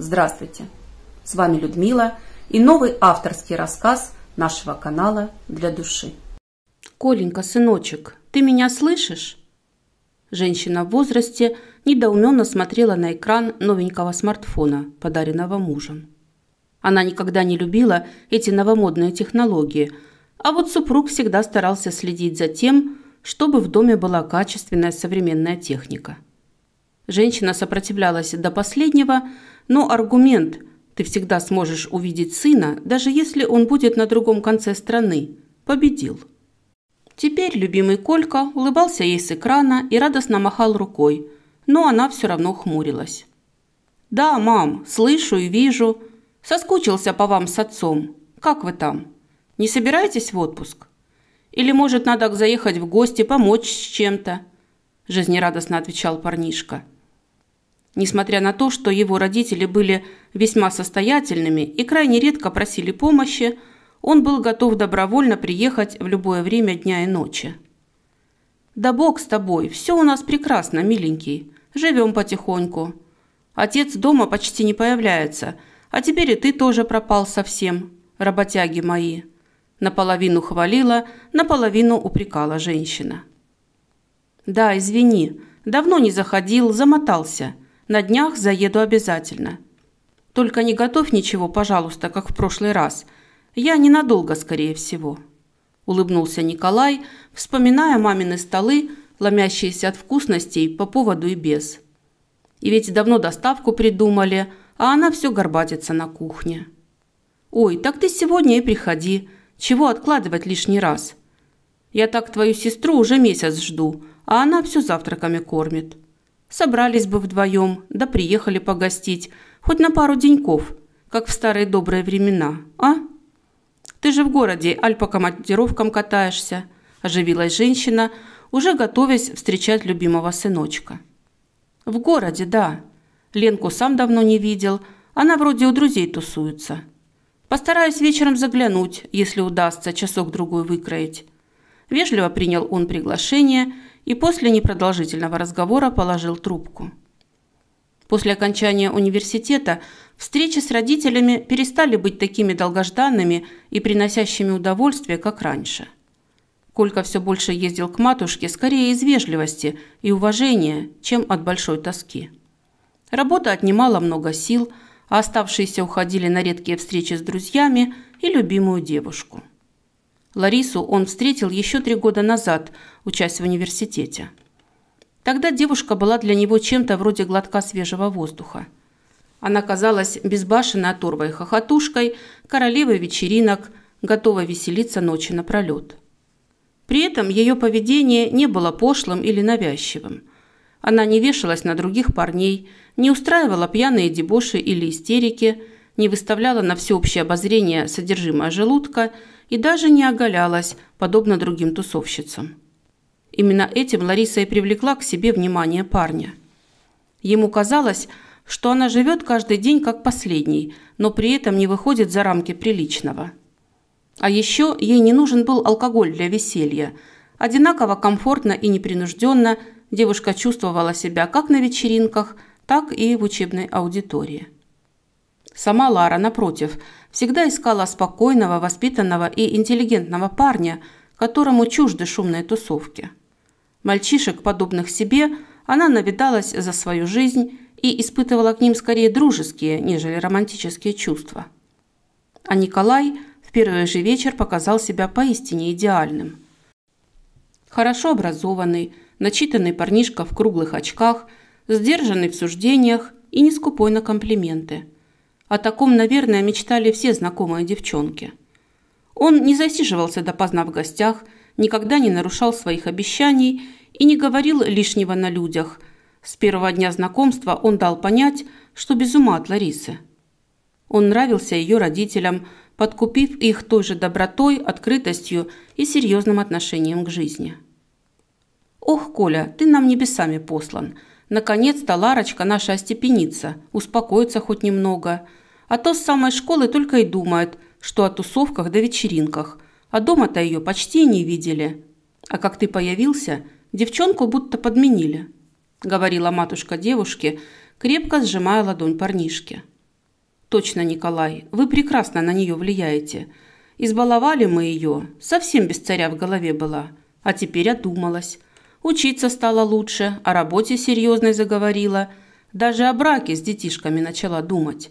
Здравствуйте! С вами Людмила и новый авторский рассказ нашего канала «Для души». «Коленька, сыночек, ты меня слышишь?» Женщина в возрасте недоуменно смотрела на экран новенького смартфона, подаренного мужем. Она никогда не любила эти новомодные технологии, а вот супруг всегда старался следить за тем, чтобы в доме была качественная современная техника. Женщина сопротивлялась до последнего, но аргумент «ты всегда сможешь увидеть сына, даже если он будет на другом конце страны» победил. Теперь любимый Колька улыбался ей с экрана и радостно махал рукой, но она все равно хмурилась. «Да, мам, слышу и вижу. Соскучился по вам с отцом. Как вы там? Не собираетесь в отпуск? Или, может, надо заехать в гости, помочь с чем-то?» Жизнерадостно отвечал парнишка несмотря на то, что его родители были весьма состоятельными и крайне редко просили помощи, он был готов добровольно приехать в любое время дня и ночи. «Да бог с тобой, все у нас прекрасно, миленький, живем потихоньку. Отец дома почти не появляется, а теперь и ты тоже пропал совсем, работяги мои». Наполовину хвалила, наполовину упрекала женщина. «Да, извини, давно не заходил, замотался». На днях заеду обязательно. Только не готовь ничего, пожалуйста, как в прошлый раз. Я ненадолго, скорее всего. Улыбнулся Николай, вспоминая мамины столы, ломящиеся от вкусностей по поводу и без. И ведь давно доставку придумали, а она все горбатится на кухне. «Ой, так ты сегодня и приходи. Чего откладывать лишний раз? Я так твою сестру уже месяц жду, а она все завтраками кормит». Собрались бы вдвоем, да приехали погостить, хоть на пару деньков, как в старые добрые времена, а? Ты же в городе, аль по командировкам катаешься, оживилась женщина, уже готовясь встречать любимого сыночка. В городе, да. Ленку сам давно не видел, она вроде у друзей тусуется. Постараюсь вечером заглянуть, если удастся часок-другой выкроить. Вежливо принял он приглашение – и после непродолжительного разговора положил трубку. После окончания университета встречи с родителями перестали быть такими долгожданными и приносящими удовольствие, как раньше. Колька все больше ездил к матушке скорее из вежливости и уважения, чем от большой тоски. Работа отнимала много сил, а оставшиеся уходили на редкие встречи с друзьями и любимую девушку. Ларису он встретил еще три года назад, учась в университете. Тогда девушка была для него чем-то вроде глотка свежего воздуха. Она казалась безбашенной оторвой хохотушкой, королевой вечеринок, готовой веселиться ночи напролет. При этом ее поведение не было пошлым или навязчивым. Она не вешалась на других парней, не устраивала пьяные дебоши или истерики, не выставляла на всеобщее обозрение содержимое желудка – и даже не оголялась, подобно другим тусовщицам. Именно этим Лариса и привлекла к себе внимание парня. Ему казалось, что она живет каждый день как последний, но при этом не выходит за рамки приличного. А еще ей не нужен был алкоголь для веселья. Одинаково комфортно и непринужденно девушка чувствовала себя как на вечеринках, так и в учебной аудитории. Сама Лара, напротив, всегда искала спокойного, воспитанного и интеллигентного парня, которому чужды шумные тусовки. Мальчишек, подобных себе, она навидалась за свою жизнь и испытывала к ним скорее дружеские, нежели романтические чувства. А Николай в первый же вечер показал себя поистине идеальным. Хорошо образованный, начитанный парнишка в круглых очках, сдержанный в суждениях и не скупой на комплименты – о таком, наверное, мечтали все знакомые девчонки. Он не засиживался допоздна в гостях, никогда не нарушал своих обещаний и не говорил лишнего на людях. С первого дня знакомства он дал понять, что без ума от Ларисы. Он нравился ее родителям, подкупив их той же добротой, открытостью и серьезным отношением к жизни. «Ох, Коля, ты нам небесами послан. Наконец-то Ларочка наша остепенится, успокоится хоть немного. А то с самой школы только и думают, что о тусовках да вечеринках. А дома-то ее почти не видели. А как ты появился, девчонку будто подменили», – говорила матушка девушке, крепко сжимая ладонь парнишки. «Точно, Николай, вы прекрасно на нее влияете. Избаловали мы ее, совсем без царя в голове была, а теперь одумалась. Учиться стало лучше, о работе серьезной заговорила, даже о браке с детишками начала думать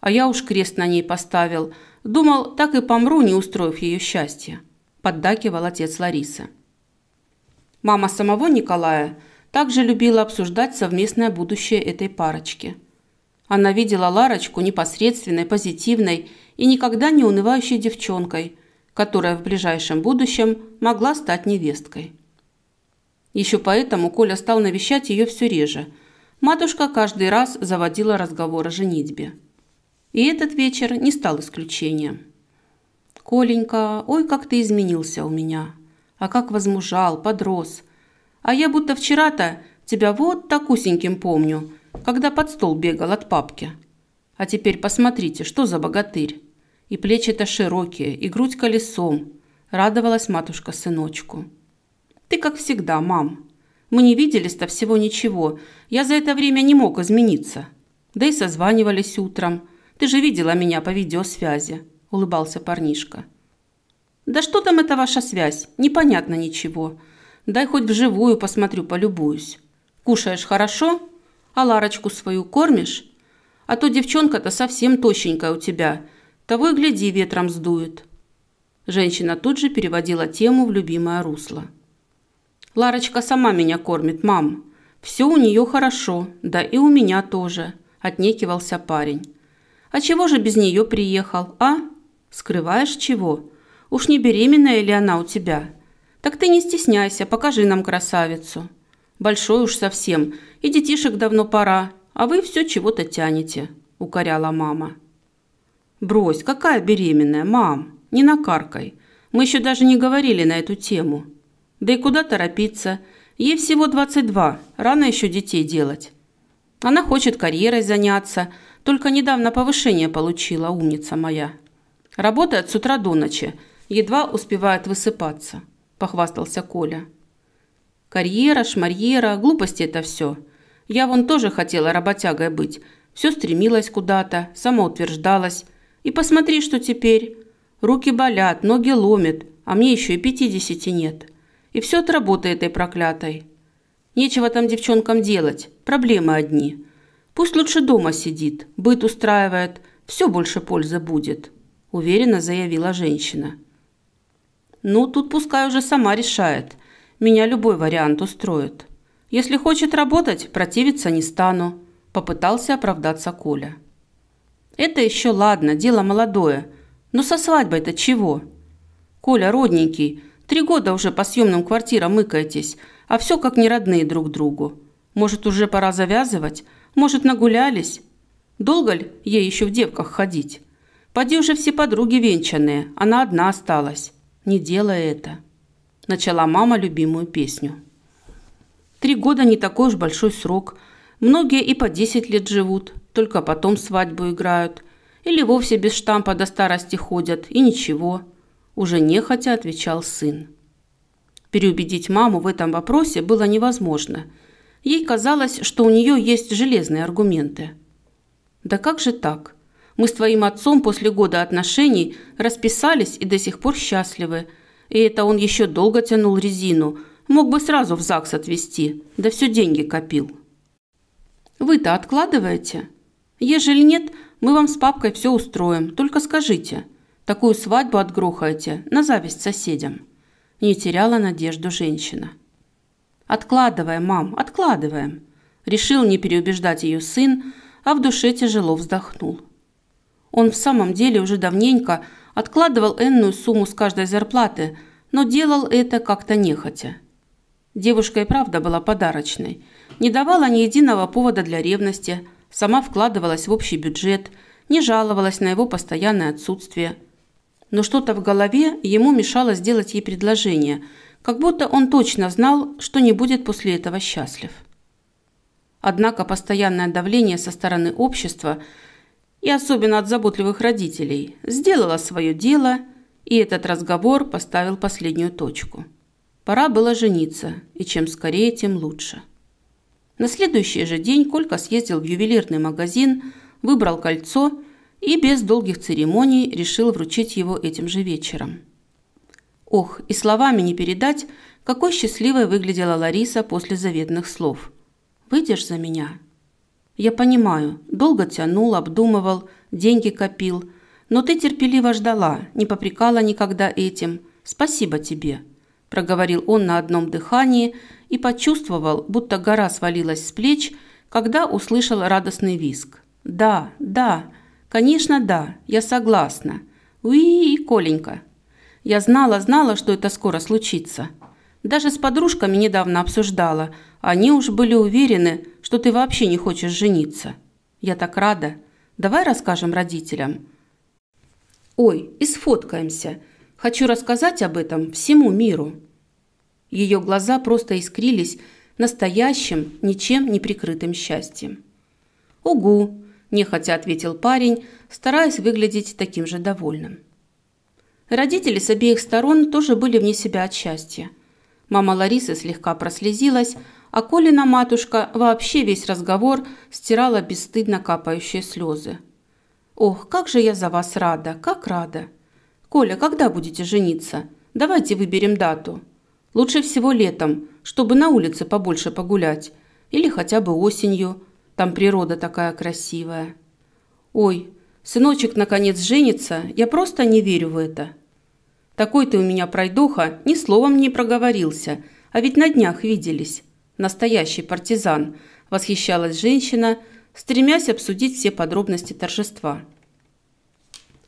а я уж крест на ней поставил. Думал, так и помру, не устроив ее счастье», – поддакивал отец Ларисы. Мама самого Николая также любила обсуждать совместное будущее этой парочки. Она видела Ларочку непосредственной, позитивной и никогда не унывающей девчонкой, которая в ближайшем будущем могла стать невесткой. Еще поэтому Коля стал навещать ее все реже. Матушка каждый раз заводила разговор о женитьбе. И этот вечер не стал исключением. «Коленька, ой, как ты изменился у меня! А как возмужал, подрос! А я будто вчера-то тебя вот так усеньким помню, когда под стол бегал от папки. А теперь посмотрите, что за богатырь! И плечи-то широкие, и грудь колесом!» – радовалась матушка сыночку. «Ты как всегда, мам!» Мы не виделись-то всего ничего. Я за это время не мог измениться. Да и созванивались утром. Ты же видела меня по видеосвязи», – улыбался парнишка. «Да что там эта ваша связь? Непонятно ничего. Дай хоть вживую посмотрю, полюбуюсь. Кушаешь хорошо? А Ларочку свою кормишь? А то девчонка-то совсем тощенькая у тебя. Того и гляди, ветром сдует». Женщина тут же переводила тему в любимое русло. «Ларочка сама меня кормит, мам. Все у нее хорошо, да и у меня тоже», – отнекивался парень. А чего же без нее приехал, а? Скрываешь чего? Уж не беременная ли она у тебя? Так ты не стесняйся, покажи нам красавицу. Большой уж совсем, и детишек давно пора, а вы все чего-то тянете, укоряла мама. Брось, какая беременная, мам, не накаркай. Мы еще даже не говорили на эту тему. Да и куда торопиться? Ей всего 22, рано еще детей делать. Она хочет карьерой заняться – только недавно повышение получила, умница моя. Работает с утра до ночи, едва успевает высыпаться», – похвастался Коля. «Карьера, шмарьера, глупости это все. Я вон тоже хотела работягой быть, все стремилась куда-то, самоутверждалась. И посмотри, что теперь. Руки болят, ноги ломят, а мне еще и пятидесяти нет. И все от работы этой проклятой. Нечего там девчонкам делать, проблемы одни. Пусть лучше дома сидит, быт устраивает, все больше пользы будет», – уверенно заявила женщина. «Ну, тут пускай уже сама решает. Меня любой вариант устроит. Если хочет работать, противиться не стану», – попытался оправдаться Коля. «Это еще ладно, дело молодое. Но со свадьбой-то чего?» «Коля, родненький, три года уже по съемным квартирам мыкаетесь, а все как не родные друг другу. Может, уже пора завязывать?» Может, нагулялись? Долго ли ей еще в девках ходить? Поди уже все подруги венчанные, она одна осталась. Не делай это. Начала мама любимую песню. Три года не такой уж большой срок. Многие и по десять лет живут, только потом свадьбу играют. Или вовсе без штампа до старости ходят, и ничего. Уже нехотя отвечал сын. Переубедить маму в этом вопросе было невозможно – Ей казалось, что у нее есть железные аргументы. «Да как же так? Мы с твоим отцом после года отношений расписались и до сих пор счастливы. И это он еще долго тянул резину. Мог бы сразу в ЗАГС отвезти, да все деньги копил». «Вы-то откладываете? Ежели нет, мы вам с папкой все устроим, только скажите. Такую свадьбу отгрохаете на зависть соседям». Не теряла надежду женщина. «Откладываем, мам, откладываем», – решил не переубеждать ее сын, а в душе тяжело вздохнул. Он в самом деле уже давненько откладывал энную сумму с каждой зарплаты, но делал это как-то нехотя. Девушка и правда была подарочной, не давала ни единого повода для ревности, сама вкладывалась в общий бюджет, не жаловалась на его постоянное отсутствие. Но что-то в голове ему мешало сделать ей предложение – как будто он точно знал, что не будет после этого счастлив. Однако постоянное давление со стороны общества и особенно от заботливых родителей сделало свое дело, и этот разговор поставил последнюю точку. Пора было жениться, и чем скорее, тем лучше. На следующий же день Колька съездил в ювелирный магазин, выбрал кольцо и без долгих церемоний решил вручить его этим же вечером. Ох, и словами не передать, какой счастливой выглядела Лариса после заветных слов. «Выйдешь за меня?» «Я понимаю, долго тянул, обдумывал, деньги копил, но ты терпеливо ждала, не попрекала никогда этим. Спасибо тебе», – проговорил он на одном дыхании и почувствовал, будто гора свалилась с плеч, когда услышал радостный визг. «Да, да, конечно, да, я согласна. Уи, Коленька, я знала, знала, что это скоро случится. Даже с подружками недавно обсуждала. Они уж были уверены, что ты вообще не хочешь жениться. Я так рада. Давай расскажем родителям. Ой, и сфоткаемся. Хочу рассказать об этом всему миру. Ее глаза просто искрились настоящим, ничем не прикрытым счастьем. «Угу», – нехотя ответил парень, стараясь выглядеть таким же довольным. Родители с обеих сторон тоже были вне себя от счастья. Мама Ларисы слегка прослезилась, а Колина матушка вообще весь разговор стирала бесстыдно капающие слезы. «Ох, как же я за вас рада, как рада! Коля, когда будете жениться? Давайте выберем дату. Лучше всего летом, чтобы на улице побольше погулять, или хотя бы осенью, там природа такая красивая. Ой, сыночек наконец женится, я просто не верю в это». Такой ты у меня пройдоха, ни словом не проговорился. А ведь на днях виделись. Настоящий партизан, восхищалась женщина, стремясь обсудить все подробности торжества.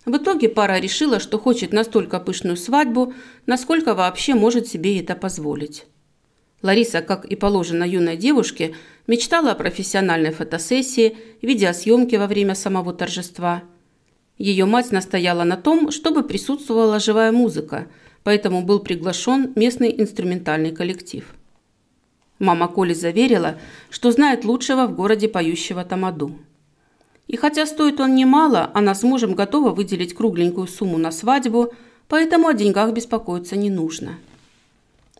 В итоге пара решила, что хочет настолько пышную свадьбу, насколько вообще может себе это позволить. Лариса, как и положено юной девушке, мечтала о профессиональной фотосессии, видеосъемке во время самого торжества – ее мать настояла на том, чтобы присутствовала живая музыка, поэтому был приглашен местный инструментальный коллектив. Мама Коли заверила, что знает лучшего в городе поющего тамаду. И хотя стоит он немало, она с мужем готова выделить кругленькую сумму на свадьбу, поэтому о деньгах беспокоиться не нужно.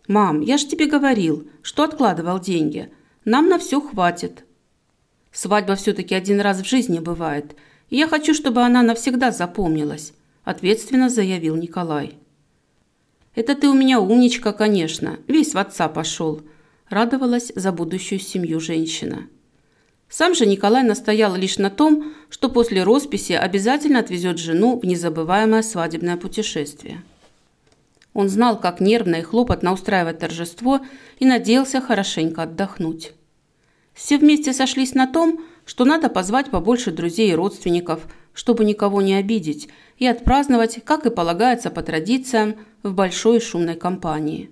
«Мам, я же тебе говорил, что откладывал деньги. Нам на все хватит». Свадьба все-таки один раз в жизни бывает – я хочу, чтобы она навсегда запомнилась», – ответственно заявил Николай. «Это ты у меня умничка, конечно, весь в отца пошел», – радовалась за будущую семью женщина. Сам же Николай настоял лишь на том, что после росписи обязательно отвезет жену в незабываемое свадебное путешествие. Он знал, как нервно и хлопотно устраивать торжество и надеялся хорошенько отдохнуть. Все вместе сошлись на том, что надо позвать побольше друзей и родственников, чтобы никого не обидеть, и отпраздновать, как и полагается по традициям, в большой шумной компании.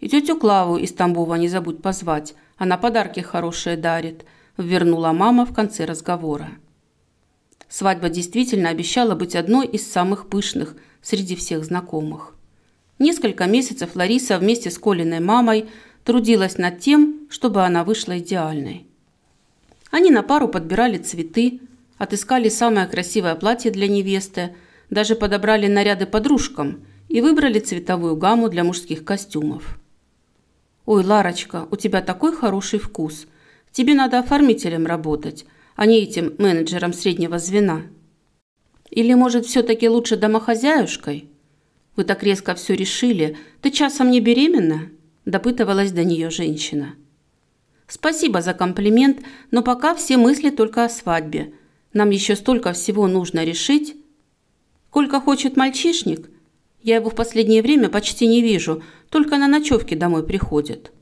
И тетю Клаву из Тамбова не забудь позвать, она подарки хорошие дарит, вернула мама в конце разговора. Свадьба действительно обещала быть одной из самых пышных среди всех знакомых. Несколько месяцев Лариса вместе с Колиной мамой трудилась над тем, чтобы она вышла идеальной. Они на пару подбирали цветы, отыскали самое красивое платье для невесты, даже подобрали наряды подружкам и выбрали цветовую гамму для мужских костюмов. «Ой, Ларочка, у тебя такой хороший вкус. Тебе надо оформителем работать, а не этим менеджером среднего звена. Или, может, все-таки лучше домохозяюшкой? Вы так резко все решили. Ты часом не беременна?» – допытывалась до нее женщина. Спасибо за комплимент, но пока все мысли только о свадьбе. Нам еще столько всего нужно решить. Сколько хочет мальчишник? Я его в последнее время почти не вижу, только на ночевке домой приходит.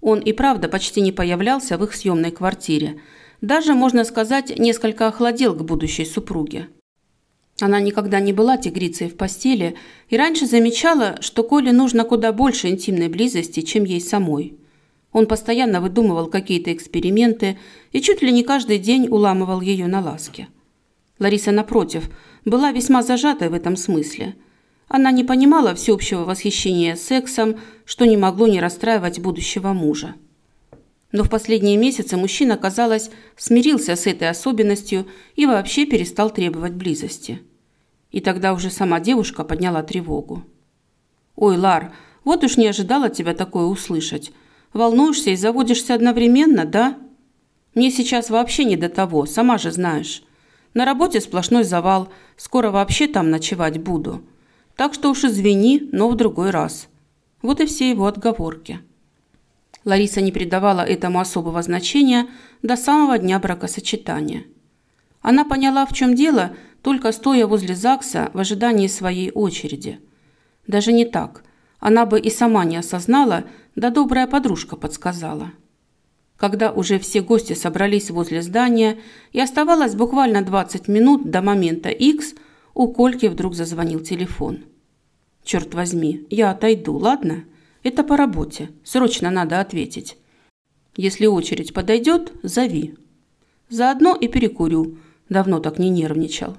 Он и правда почти не появлялся в их съемной квартире. Даже, можно сказать, несколько охладел к будущей супруге. Она никогда не была тигрицей в постели и раньше замечала, что Коле нужно куда больше интимной близости, чем ей самой. Он постоянно выдумывал какие-то эксперименты и чуть ли не каждый день уламывал ее на ласке. Лариса, напротив, была весьма зажатой в этом смысле. Она не понимала всеобщего восхищения сексом, что не могло не расстраивать будущего мужа. Но в последние месяцы мужчина, казалось, смирился с этой особенностью и вообще перестал требовать близости. И тогда уже сама девушка подняла тревогу. «Ой, Лар, вот уж не ожидала тебя такое услышать. Волнуешься и заводишься одновременно, да? Мне сейчас вообще не до того, сама же знаешь. На работе сплошной завал, скоро вообще там ночевать буду. Так что уж извини, но в другой раз. Вот и все его отговорки. Лариса не придавала этому особого значения до самого дня бракосочетания. Она поняла, в чем дело, только стоя возле ЗАГСа в ожидании своей очереди. Даже не так. Она бы и сама не осознала, да добрая подружка подсказала. Когда уже все гости собрались возле здания и оставалось буквально 20 минут до момента X, у Кольки вдруг зазвонил телефон. «Черт возьми, я отойду, ладно? Это по работе, срочно надо ответить. Если очередь подойдет, зови. Заодно и перекурю, давно так не нервничал»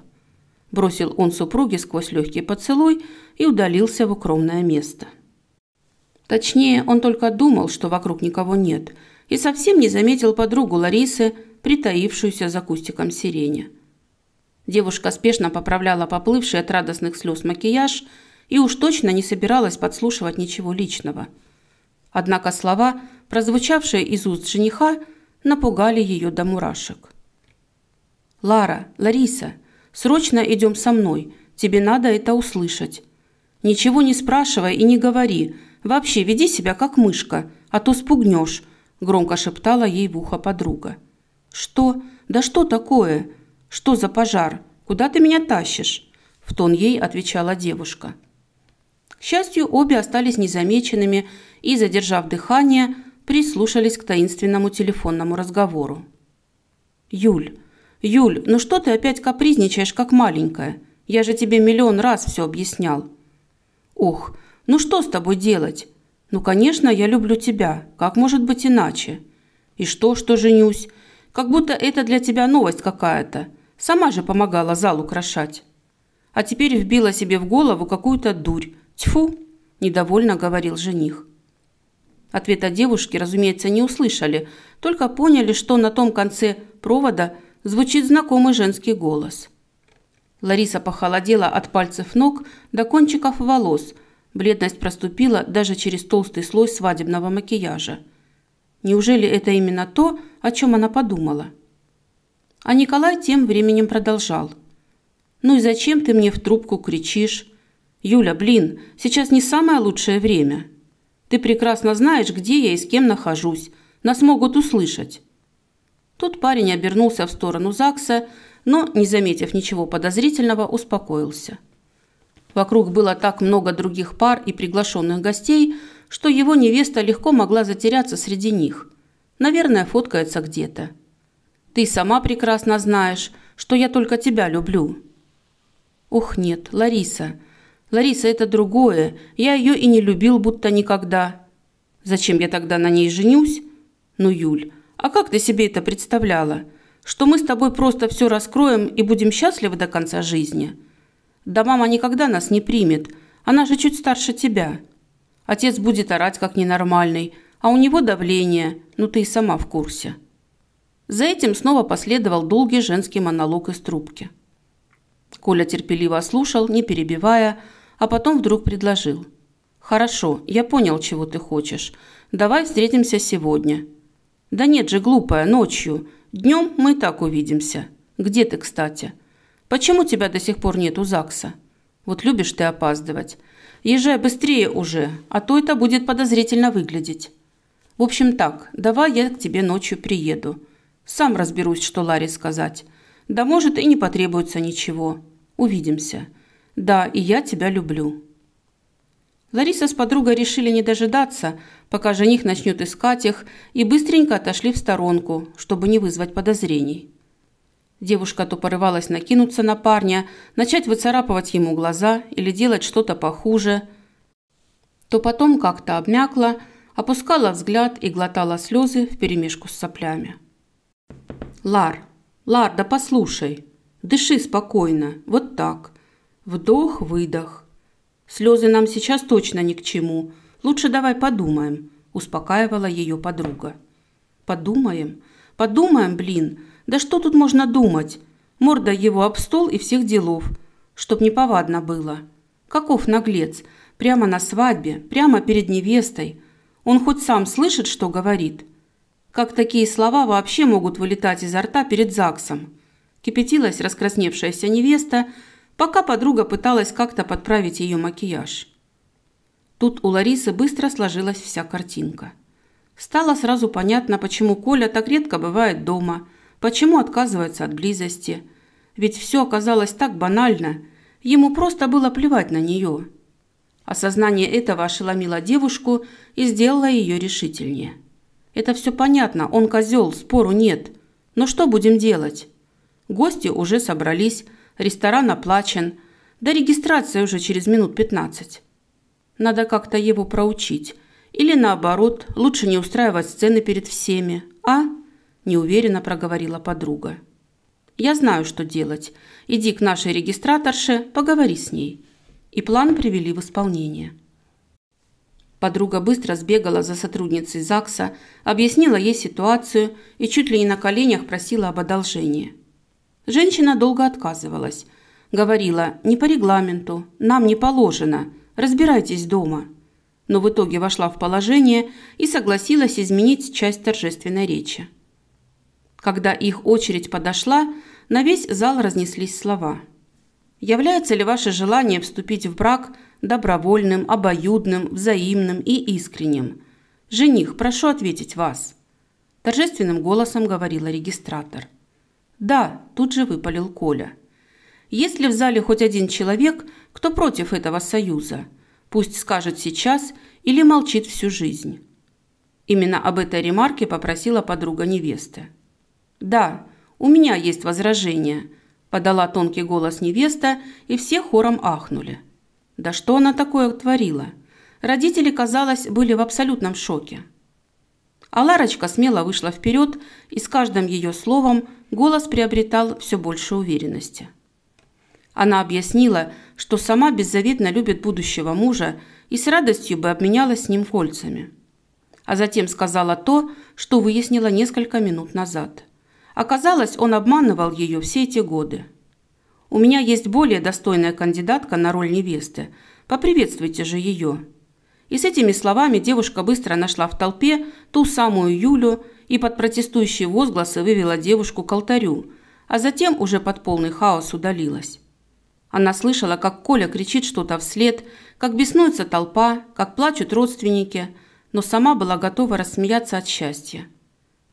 бросил он супруге сквозь легкий поцелуй и удалился в укромное место. Точнее, он только думал, что вокруг никого нет, и совсем не заметил подругу Ларисы, притаившуюся за кустиком сирени. Девушка спешно поправляла поплывший от радостных слёз макияж и уж точно не собиралась подслушивать ничего личного. Однако слова, прозвучавшие из уст жениха, напугали её до мурашек. «Лара, Лариса, Срочно идем со мной. Тебе надо это услышать. Ничего не спрашивай и не говори. Вообще веди себя как мышка, а то спугнешь», – громко шептала ей в ухо подруга. «Что? Да что такое? Что за пожар? Куда ты меня тащишь?» – в тон ей отвечала девушка. К счастью, обе остались незамеченными и, задержав дыхание, прислушались к таинственному телефонному разговору. «Юль, «Юль, ну что ты опять капризничаешь, как маленькая? Я же тебе миллион раз все объяснял». «Ох, ну что с тобой делать? Ну, конечно, я люблю тебя. Как может быть иначе? И что, что женюсь? Как будто это для тебя новость какая-то. Сама же помогала зал украшать. А теперь вбила себе в голову какую-то дурь. Тьфу!» – недовольно говорил жених. Ответа девушки, разумеется, не услышали, только поняли, что на том конце провода – звучит знакомый женский голос. Лариса похолодела от пальцев ног до кончиков волос. Бледность проступила даже через толстый слой свадебного макияжа. Неужели это именно то, о чем она подумала? А Николай тем временем продолжал. «Ну и зачем ты мне в трубку кричишь? Юля, блин, сейчас не самое лучшее время. Ты прекрасно знаешь, где я и с кем нахожусь. Нас могут услышать». Тут парень обернулся в сторону ЗАГСа, но, не заметив ничего подозрительного, успокоился. Вокруг было так много других пар и приглашенных гостей, что его невеста легко могла затеряться среди них. Наверное, фоткается где-то. «Ты сама прекрасно знаешь, что я только тебя люблю». «Ух, нет, Лариса. Лариса – это другое. Я ее и не любил, будто никогда. Зачем я тогда на ней женюсь? Ну, Юль, а как ты себе это представляла? Что мы с тобой просто все раскроем и будем счастливы до конца жизни? Да мама никогда нас не примет. Она же чуть старше тебя. Отец будет орать как ненормальный, а у него давление. Ну ты и сама в курсе. За этим снова последовал долгий женский монолог из трубки. Коля терпеливо слушал, не перебивая, а потом вдруг предложил: "Хорошо, я понял, чего ты хочешь. Давай встретимся сегодня «Да нет же, глупая, ночью. Днем мы и так увидимся. Где ты, кстати? Почему тебя до сих пор нет у ЗАГСа? Вот любишь ты опаздывать. Езжай быстрее уже, а то это будет подозрительно выглядеть. В общем так, давай я к тебе ночью приеду. Сам разберусь, что Ларе сказать. Да может и не потребуется ничего. Увидимся. Да, и я тебя люблю». Лариса с подругой решили не дожидаться, пока жених начнет искать их, и быстренько отошли в сторонку, чтобы не вызвать подозрений. Девушка то порывалась накинуться на парня, начать выцарапывать ему глаза или делать что-то похуже, то потом как-то обмякла, опускала взгляд и глотала слезы вперемешку с соплями. «Лар, Лар, да послушай! Дыши спокойно, вот так. Вдох-выдох. Слезы нам сейчас точно ни к чему. Лучше давай подумаем», – успокаивала ее подруга. «Подумаем? Подумаем, блин! Да что тут можно думать? Морда его об стол и всех делов, чтоб неповадно было. Каков наглец! Прямо на свадьбе, прямо перед невестой. Он хоть сам слышит, что говорит? Как такие слова вообще могут вылетать изо рта перед ЗАГСом?» Кипятилась раскрасневшаяся невеста, пока подруга пыталась как-то подправить ее макияж. Тут у Ларисы быстро сложилась вся картинка. Стало сразу понятно, почему Коля так редко бывает дома, почему отказывается от близости. Ведь все оказалось так банально, ему просто было плевать на нее. Осознание этого ошеломило девушку и сделало ее решительнее. «Это все понятно, он козел, спору нет. Но что будем делать?» Гости уже собрались, ресторан оплачен, да регистрация уже через минут пятнадцать. Надо как-то его проучить. Или наоборот, лучше не устраивать сцены перед всеми, а?» Неуверенно проговорила подруга. «Я знаю, что делать. Иди к нашей регистраторше, поговори с ней». И план привели в исполнение. Подруга быстро сбегала за сотрудницей ЗАГСа, объяснила ей ситуацию и чуть ли не на коленях просила об одолжении. Женщина долго отказывалась. Говорила, не по регламенту, нам не положено – разбирайтесь дома. Но в итоге вошла в положение и согласилась изменить часть торжественной речи. Когда их очередь подошла, на весь зал разнеслись слова. Является ли ваше желание вступить в брак добровольным, обоюдным, взаимным и искренним? Жених, прошу ответить вас. Торжественным голосом говорила регистратор. Да, тут же выпалил Коля. Есть ли в зале хоть один человек, кто против этого союза? Пусть скажет сейчас или молчит всю жизнь. Именно об этой ремарке попросила подруга невесты. «Да, у меня есть возражение», – подала тонкий голос невеста, и все хором ахнули. Да что она такое творила? Родители, казалось, были в абсолютном шоке. А Ларочка смело вышла вперед, и с каждым ее словом голос приобретал все больше уверенности. Она объяснила, что сама беззаветно любит будущего мужа и с радостью бы обменялась с ним кольцами. А затем сказала то, что выяснила несколько минут назад. Оказалось, он обманывал ее все эти годы. «У меня есть более достойная кандидатка на роль невесты. Поприветствуйте же ее». И с этими словами девушка быстро нашла в толпе ту самую Юлю и под протестующие возгласы вывела девушку к алтарю, а затем уже под полный хаос удалилась. Она слышала, как Коля кричит что-то вслед, как беснуется толпа, как плачут родственники, но сама была готова рассмеяться от счастья.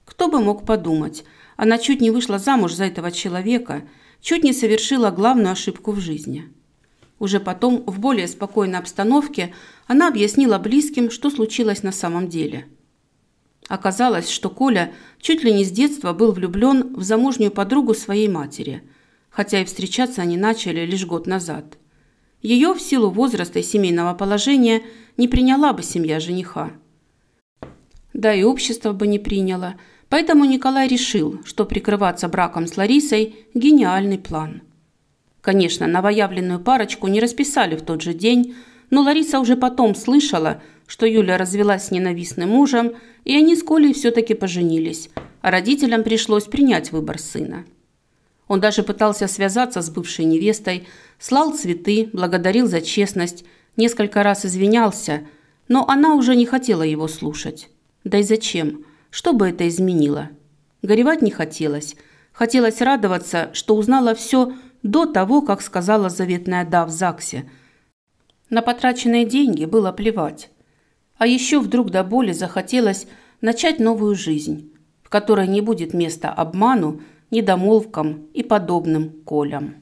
Кто бы мог подумать, она чуть не вышла замуж за этого человека, чуть не совершила главную ошибку в жизни. Уже потом, в более спокойной обстановке, она объяснила близким, что случилось на самом деле. Оказалось, что Коля чуть ли не с детства был влюблен в замужнюю подругу своей матери – хотя и встречаться они начали лишь год назад. Ее в силу возраста и семейного положения не приняла бы семья жениха. Да и общество бы не приняло, поэтому Николай решил, что прикрываться браком с Ларисой – гениальный план. Конечно, новоявленную парочку не расписали в тот же день, но Лариса уже потом слышала, что Юля развелась с ненавистным мужем, и они с Колей все-таки поженились, а родителям пришлось принять выбор сына. Он даже пытался связаться с бывшей невестой, слал цветы, благодарил за честность, несколько раз извинялся, но она уже не хотела его слушать. Да и зачем? Что бы это изменило? Горевать не хотелось. Хотелось радоваться, что узнала все до того, как сказала заветная «да» в ЗАГСе. На потраченные деньги было плевать. А еще вдруг до боли захотелось начать новую жизнь, в которой не будет места обману, недомолвкам и подобным колям.